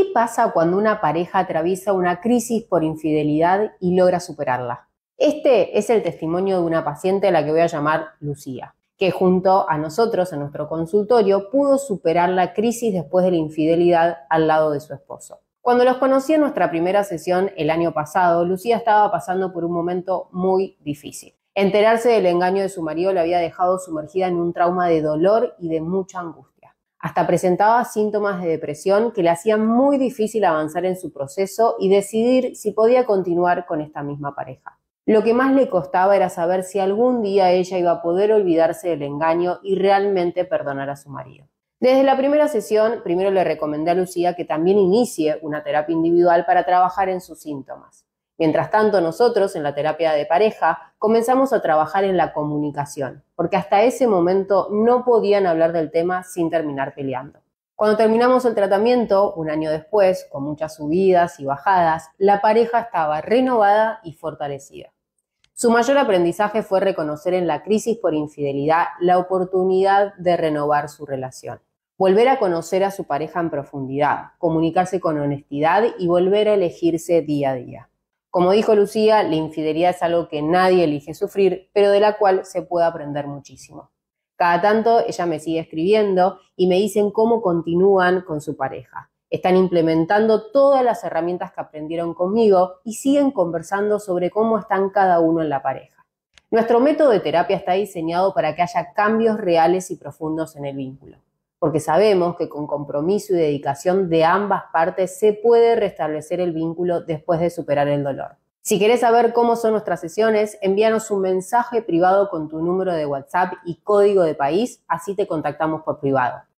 ¿Qué pasa cuando una pareja atraviesa una crisis por infidelidad y logra superarla? Este es el testimonio de una paciente a la que voy a llamar Lucía, que junto a nosotros, en nuestro consultorio, pudo superar la crisis después de la infidelidad al lado de su esposo. Cuando los conocí en nuestra primera sesión el año pasado, Lucía estaba pasando por un momento muy difícil. Enterarse del engaño de su marido la había dejado sumergida en un trauma de dolor y de mucha angustia. Hasta presentaba síntomas de depresión que le hacían muy difícil avanzar en su proceso y decidir si podía continuar con esta misma pareja. Lo que más le costaba era saber si algún día ella iba a poder olvidarse del engaño y realmente perdonar a su marido. Desde la primera sesión, primero le recomendé a Lucía que también inicie una terapia individual para trabajar en sus síntomas. Mientras tanto, nosotros en la terapia de pareja comenzamos a trabajar en la comunicación, porque hasta ese momento no podían hablar del tema sin terminar peleando. Cuando terminamos el tratamiento, un año después, con muchas subidas y bajadas, la pareja estaba renovada y fortalecida. Su mayor aprendizaje fue reconocer en la crisis por infidelidad la oportunidad de renovar su relación. Volver a conocer a su pareja en profundidad, comunicarse con honestidad y volver a elegirse día a día. Como dijo Lucía, la infidelidad es algo que nadie elige sufrir, pero de la cual se puede aprender muchísimo. Cada tanto ella me sigue escribiendo y me dicen cómo continúan con su pareja. Están implementando todas las herramientas que aprendieron conmigo y siguen conversando sobre cómo están cada uno en la pareja. Nuestro método de terapia está diseñado para que haya cambios reales y profundos en el vínculo porque sabemos que con compromiso y dedicación de ambas partes se puede restablecer el vínculo después de superar el dolor. Si quieres saber cómo son nuestras sesiones, envíanos un mensaje privado con tu número de WhatsApp y código de país, así te contactamos por privado.